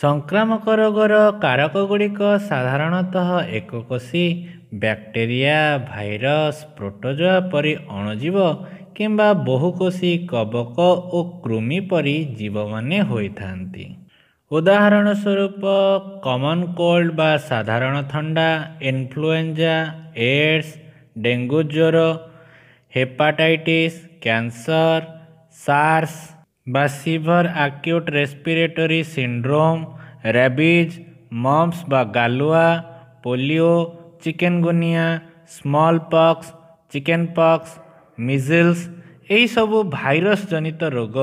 ସଂକ୍ରାମକ ରୋଗର କାରକଗୁଡ଼ିକ ସାଧାରଣତଃ ଏକକୋଷି ବ୍ୟାକ୍ଟେରିଆ ଭାଇରସ୍ ପ୍ରୋଟୋଜୋଆ ପରି ଅଣୁଜୀବ କିମ୍ବା ବହୁକୋଷୀ କବକ ଓ କୃମି ପରି ଜୀବମାନେ ହୋଇଥାନ୍ତି ଉଦାହରଣ ସ୍ୱରୂପ କମନ୍ କୋଲ୍ଡ ବା ସାଧାରଣ ଥଣ୍ଡା ଇନଫ୍ଲୁଏଞ୍ଜା ଏଡ଼ସ୍ ଡେଙ୍ଗୁ ଜ୍ୱର ହେପାଟାଇଟିସ୍ କ୍ୟାନ୍ସର ସାର୍ସ বা severe acute respiratory syndrome rabies mumps বা গালুয়া polio' chikungunya smallpox chickenpox measles এইসব ভাইরস জনিত রোগ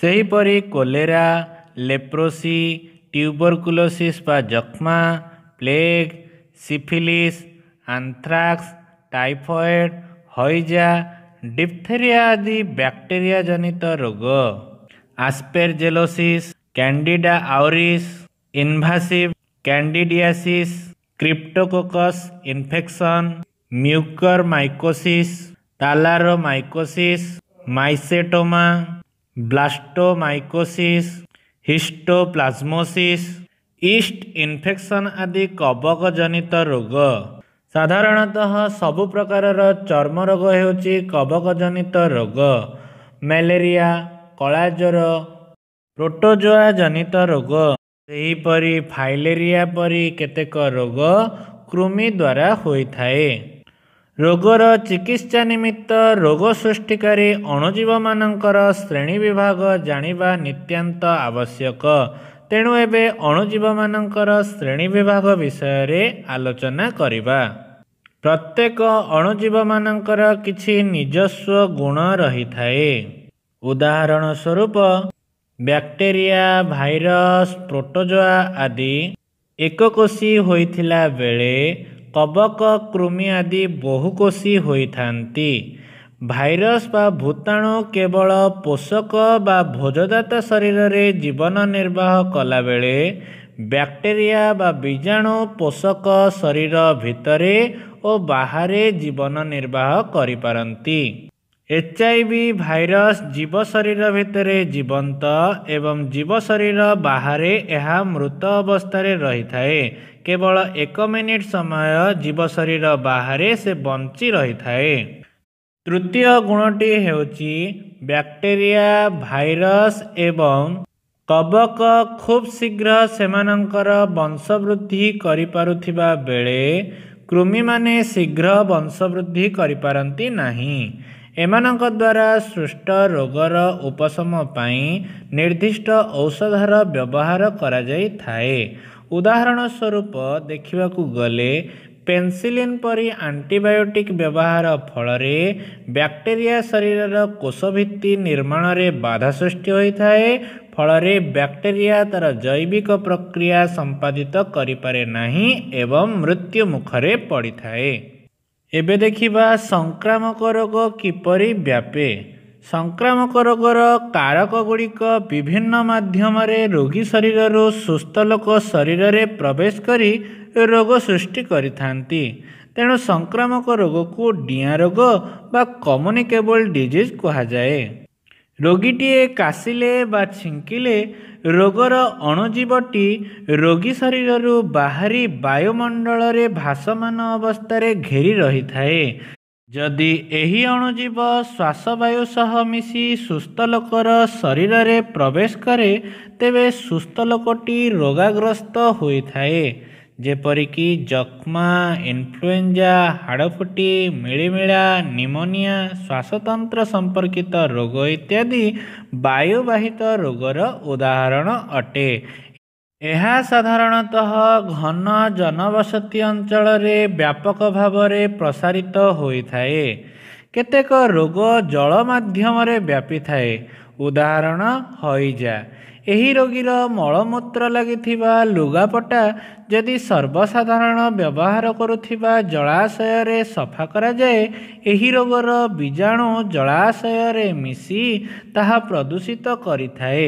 সেইপরি কোলেরা লেপ্রোসি টিউবরকুলোসিস বা যক্ষ্মা প্লেগ সিফিলিস আন্থ্রাক্স টাইফয়েড হইজা ଡିପ୍ଥେରିଆ ଆଦି ବ୍ୟାକ୍ଟେରିଆ ଜନିତ ରୋଗ aspergillosis candida auris invasive candidiasis cryptococcus infection mucormycosis talaromycosis mycetoma blastomycosis histoplasmosis yeast infection ଆଦି କବକ ଜନିତ ରୋଗ ସାଧାରଣତଃ ସବୁ ପ୍ରକାରର ଚର୍ମ ରୋଗ ହେଉଛି କବକ ଜନିତ ରୋଗ ମ୍ୟାଲେରିଆ କଳା ଜ୍ୱର ପ୍ରୋଟୋଜୁଆ ଜନିତ ରୋଗ ସେହିପରି ଫାଇଲେରିଆ ପରି କେତେକ ରୋଗ କୃମି ଦ୍ୱାରା ହୋଇଥାଏ ରୋଗର ଚିକିତ୍ସା ନିମିତ୍ତ ରୋଗ ସୃଷ୍ଟିକାରୀ ଅଣୁଜୀବମାନଙ୍କର ଶ୍ରେଣୀ ବିଭାଗ ଜାଣିବା ନିତ୍ୟାନ୍ତ ଆବଶ୍ୟକ ତେଣୁ ଏବେ ଅଣୁଜୀବମାନଙ୍କର ଶ୍ରେଣୀ ବିଭାଗ ବିଷୟରେ ଆଲୋଚନା କରିବା ପ୍ରତ୍ୟେକ ଅଣୁଜୀବମାନଙ୍କର କିଛି ନିଜସ୍ୱ ଗୁଣ ରହିଥାଏ ଉଦାହରଣ ସ୍ୱରୂପ ବ୍ୟାକ୍ଟେରିଆ ଭାଇରସ୍ ପ୍ରୋଟୋଜୋଆ ଆଦି ଏକକୋଶୀ ହୋଇଥିଲା ବେଳେ କବକ କୃମି ଆଦି ବହୁକୋଶୀ ହୋଇଥାନ୍ତି ଭାଇରସ୍ ବା ଭୂତାଣୁ କେବଳ ପୋଷକ ବା ଭୋଜଦାତା ଶରୀରରେ ଜୀବନ ନିର୍ବାହ କଲାବେଳେ ବ୍ୟାକ୍ଟେରିଆ ବା ବୀଜାଣୁ ପୋଷକ ଶରୀର ଭିତରେ ଓ ବାହାରେ ଜୀବନ ନିର୍ବାହ କରିପାରନ୍ତି ଏଚ୍ ଆଇ ଭି ଭାଇରସ୍ ଜୀବ ଶରୀର ଭିତରେ ଜୀବନ୍ତ ଏବଂ ଜୀବ ଶରୀର ବାହାରେ ଏହା ମୃତ ଅବସ୍ଥାରେ ରହିଥାଏ କେବଳ ଏକ ମିନିଟ୍ ସମୟ ଜୀବ ଶରୀର ବାହାରେ ସେ ବଞ୍ଚି ରହିଥାଏ ତୃତୀୟ ଗୁଣଟି ହେଉଛି ବ୍ୟାକ୍ଟେରିଆ ଭାଇରସ୍ ଏବଂ କବକ ଖୁବ୍ ଶୀଘ୍ର ସେମାନଙ୍କର ବଂଶବୃଦ୍ଧି କରିପାରୁଥିବା ବେଳେ କୃମିମାନେ ଶୀଘ୍ର ବଂଶବୃଦ୍ଧି କରିପାରନ୍ତି ନାହିଁ ଏମାନଙ୍କ ଦ୍ୱାରା ସୃଷ୍ଟ ରୋଗର ଉପଶମ ପାଇଁ ନିର୍ଦ୍ଦିଷ୍ଟ ଔଷଧର ବ୍ୟବହାର କରାଯାଇଥାଏ ଉଦାହରଣ ସ୍ୱରୂପ ଦେଖିବାକୁ ଗଲେ ପେନ୍ସିଲିନ୍ ପରି ଆଣ୍ଟିବାୟୋଟିକ୍ ବ୍ୟବହାର ଫଳରେ ବ୍ୟାକ୍ଟେରିଆ ଶରୀରର କୋଷଭିତ୍ତି ନିର୍ମାଣରେ ବାଧା ସୃଷ୍ଟି ହୋଇଥାଏ ଫଳରେ ବ୍ୟାକ୍ଟେରିଆ ତା'ର ଜୈବିକ ପ୍ରକ୍ରିୟା ସମ୍ପାଦିତ କରିପାରେ ନାହିଁ ଏବଂ ମୃତ୍ୟୁ ମୁଖରେ ପଡ଼ିଥାଏ ଏବେ ଦେଖିବା ସଂକ୍ରାମକ ରୋଗ କିପରି ବ୍ୟାପେ ସଂକ୍ରାମକ ରୋଗର କାରକ ଗୁଡ଼ିକ ବିଭିନ୍ନ ମାଧ୍ୟମରେ ରୋଗୀ ଶରୀରରୁ ସୁସ୍ଥ ଲୋକ ଶରୀରରେ ପ୍ରବେଶ କରି ରୋଗ ସୃଷ୍ଟି କରିଥାନ୍ତି ତେଣୁ ସଂକ୍ରାମକ ରୋଗକୁ ଡିଆଁ ରୋଗ ବା କମ୍ୟୁନିକେବଲ୍ ଡିଜିଜ୍ କୁହାଯାଏ ରୋଗୀଟିଏ କାଶିଲେ ବା ଛିଙ୍କିଲେ ରୋଗର ଅଣୁଜୀବଟି ରୋଗୀ ଶରୀରରୁ ବାହାରି ବାୟୁମଣ୍ଡଳରେ ଭାସମାନ ଅବସ୍ଥାରେ ଘେରି ରହିଥାଏ ଯଦି ଏହି ଅଣୁଜୀବ ଶ୍ୱାସବାୟୁ ସହ ମିଶି ସୁସ୍ଥ ଲୋକର ଶରୀରରେ ପ୍ରବେଶ କରେ ତେବେ ସୁସ୍ଥ ଲୋକଟି ରୋଗାଗ୍ରସ୍ତ ହୋଇଥାଏ ଯେପରିକି ଯକ୍ଷ୍ମା ଇନଫ୍ଲୁଏଞ୍ଜା ହାଡ଼ଫୁଟି ମିଳିମିଳା ନିମୋନିଆ ଶ୍ୱାସତନ୍ତ୍ର ସମ୍ପର୍କିତ ରୋଗ ଇତ୍ୟାଦି ବାୟୁବାହିତ ରୋଗର ଉଦାହରଣ ଅଟେ ଏହା ସାଧାରଣତଃ ଘନ ଜନବସତି ଅଞ୍ଚଳରେ ବ୍ୟାପକ ଭାବରେ ପ୍ରସାରିତ ହୋଇଥାଏ କେତେକ ରୋଗ ଜଳ ମାଧ୍ୟମରେ ବ୍ୟାପିଥାଏ ଉଦାହରଣ ହଇଜା ଏହି ରୋଗୀର ମଳମୂତ୍ର ଲାଗିଥିବା ଲୁଗାପଟା ଯଦି ସର୍ବସାଧାରଣ ବ୍ୟବହାର କରୁଥିବା ଜଳାଶୟରେ ସଫା କରାଯାଏ ଏହି ରୋଗର ବୀଜାଣୁ ଜଳାଶୟରେ ମିଶି ତାହା ପ୍ରଦୂଷିତ କରିଥାଏ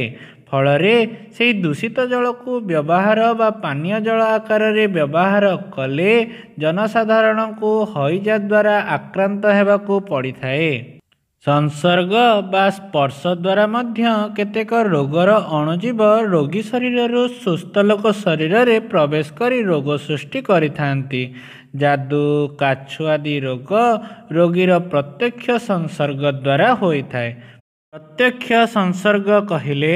ଫଳରେ ସେହି ଦୂଷିତ ଜଳକୁ ବ୍ୟବହାର ବା ପାନୀୟ ଜଳ ଆକାରରେ ବ୍ୟବହାର କଲେ ଜନସାଧାରଣଙ୍କୁ ହଇଜା ଦ୍ୱାରା ଆକ୍ରାନ୍ତ ହେବାକୁ ପଡ଼ିଥାଏ ସଂସର୍ଗ ବା ସ୍ପର୍ଶ ଦ୍ୱାରା ମଧ୍ୟ କେତେକ ରୋଗର ଅଣୁଜୀବ ରୋଗୀ ଶରୀରରୁ ସୁସ୍ଥ ଲୋକ ଶରୀରରେ ପ୍ରବେଶ କରି ରୋଗ ସୃଷ୍ଟି କରିଥାନ୍ତି ଯାଦୁ କାଛୁ ଆଦି ରୋଗ ରୋଗୀର ପ୍ରତ୍ୟକ୍ଷ ସଂସର୍ଗ ଦ୍ୱାରା ହୋଇଥାଏ ପ୍ରତ୍ୟକ୍ଷ ସଂସର୍ଗ କହିଲେ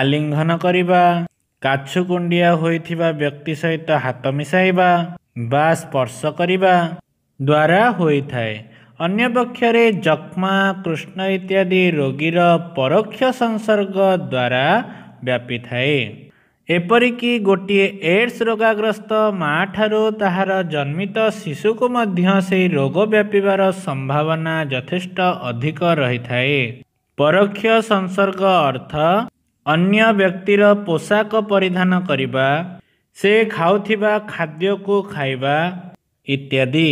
ଆଲିଙ୍ଗନ କରିବା କାଛୁ କୁଣ୍ଡିଆ ହୋଇଥିବା ବ୍ୟକ୍ତି ସହିତ ହାତ ମିଶାଇବା ବା ସ୍ପର୍ଶ କରିବା ଦ୍ୱାରା ହୋଇଥାଏ ଅନ୍ୟପକ୍ଷରେ ଯକ୍ଷ୍ମା କୃଷ୍ଣ ଇତ୍ୟାଦି ରୋଗୀର ପରୋକ୍ଷ ସଂସର୍ଗ ଦ୍ୱାରା ବ୍ୟାପିଥାଏ ଏପରିକି ଗୋଟିଏ ଏଡ଼ସ୍ ରୋଗାଗ୍ରସ୍ତ ମା ଠାରୁ ତାହାର ଜନ୍ମିତ ଶିଶୁକୁ ମଧ୍ୟ ସେହି ରୋଗ ବ୍ୟାପିବାର ସମ୍ଭାବନା ଯଥେଷ୍ଟ ଅଧିକ ରହିଥାଏ ପରୋକ୍ଷ ସଂସର୍ଗ ଅର୍ଥ ଅନ୍ୟ ବ୍ୟକ୍ତିର ପୋଷାକ ପରିଧାନ କରିବା ସେ ଖାଉଥିବା ଖାଦ୍ୟକୁ ଖାଇବା ଇତ୍ୟାଦି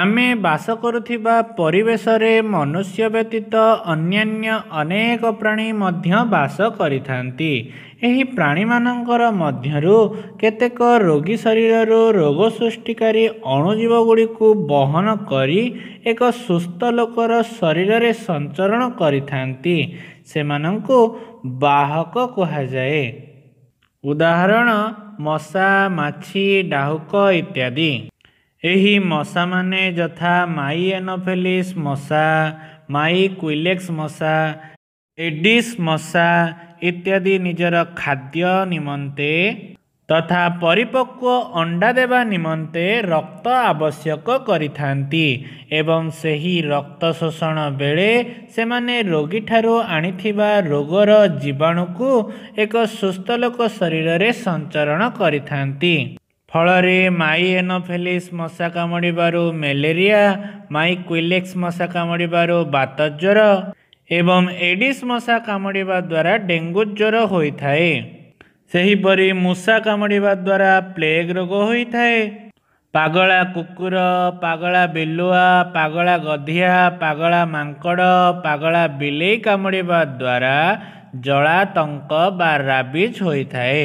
ଆମେ ବାସ କରୁଥିବା ପରିବେଶରେ ମନୁଷ୍ୟ ବ୍ୟତୀତ ଅନ୍ୟାନ୍ୟ ଅନେକ ପ୍ରାଣୀ ମଧ୍ୟ ବାସ କରିଥାନ୍ତି ଏହି ପ୍ରାଣୀମାନଙ୍କର ମଧ୍ୟରୁ କେତେକ ରୋଗୀ ଶରୀରରୁ ରୋଗ ସୃଷ୍ଟିକାରୀ ଅଣୁଜୀବ ଗୁଡ଼ିକୁ ବହନ କରି ଏକ ସୁସ୍ଥ ଲୋକର ଶରୀରରେ ସଞ୍ଚରଣ କରିଥାନ୍ତି ସେମାନଙ୍କୁ ବାହକ କୁହାଯାଏ ଉଦାହରଣ ମଶା ମାଛି ଡାହୁକ ଇତ୍ୟାଦି ଏହି ମଶାମାନେ ଯଥା ମାଇ ଏନୋଫେଲିସ୍ ମଶା ମାଇ କୁଇଲେକ୍ସ ମଶା ଏଡ଼ିସ୍ ମଶା ଇତ୍ୟାଦି ନିଜର ଖାଦ୍ୟ ନିମନ୍ତେ ତଥା ପରିପକ୍ୱ ଅଣ୍ଡା ଦେବା ନିମନ୍ତେ ରକ୍ତ ଆବଶ୍ୟକ କରିଥାନ୍ତି ଏବଂ ସେହି ରକ୍ତ ଶୋଷଣ ବେଳେ ସେମାନେ ରୋଗୀଠାରୁ ଆଣିଥିବା ରୋଗର ଜୀବାଣୁକୁ ଏକ ସୁସ୍ଥ ଲୋକ ଶରୀରରେ ସଞ୍ଚରଣ କରିଥାନ୍ତି ଫଳରେ ମାଇ ଏନୋଫେଲିସ୍ ମଶା କାମୁଡ଼ିବାରୁ ମ୍ୟାଲେରିଆ ମାଇ କ୍ୱିଲେକ୍ସ ମଶା କାମୁଡ଼ିବାରୁ ବାତ ଜ୍ୱର ଏବଂ ଏଡ଼ିସ୍ ମଶା କାମୁଡ଼ିବା ଦ୍ୱାରା ଡେଙ୍ଗୁ ଜ୍ୱର ହୋଇଥାଏ ସେହିପରି ମୂଷା କାମୁଡ଼ିବା ଦ୍ୱାରା ପ୍ଲେଗ୍ ରୋଗ ହୋଇଥାଏ ପାଗଳା କୁକୁର ପାଗଳା ବିଲୁଆ ପାଗଳା ଗଧିଆ ପାଗଳା ମାଙ୍କଡ଼ ପାଗଳା ବିଲେଇ କାମୁଡ଼ିବା ଦ୍ୱାରା ଜଳାତଙ୍କ ବା ରାବିଜ୍ ହୋଇଥାଏ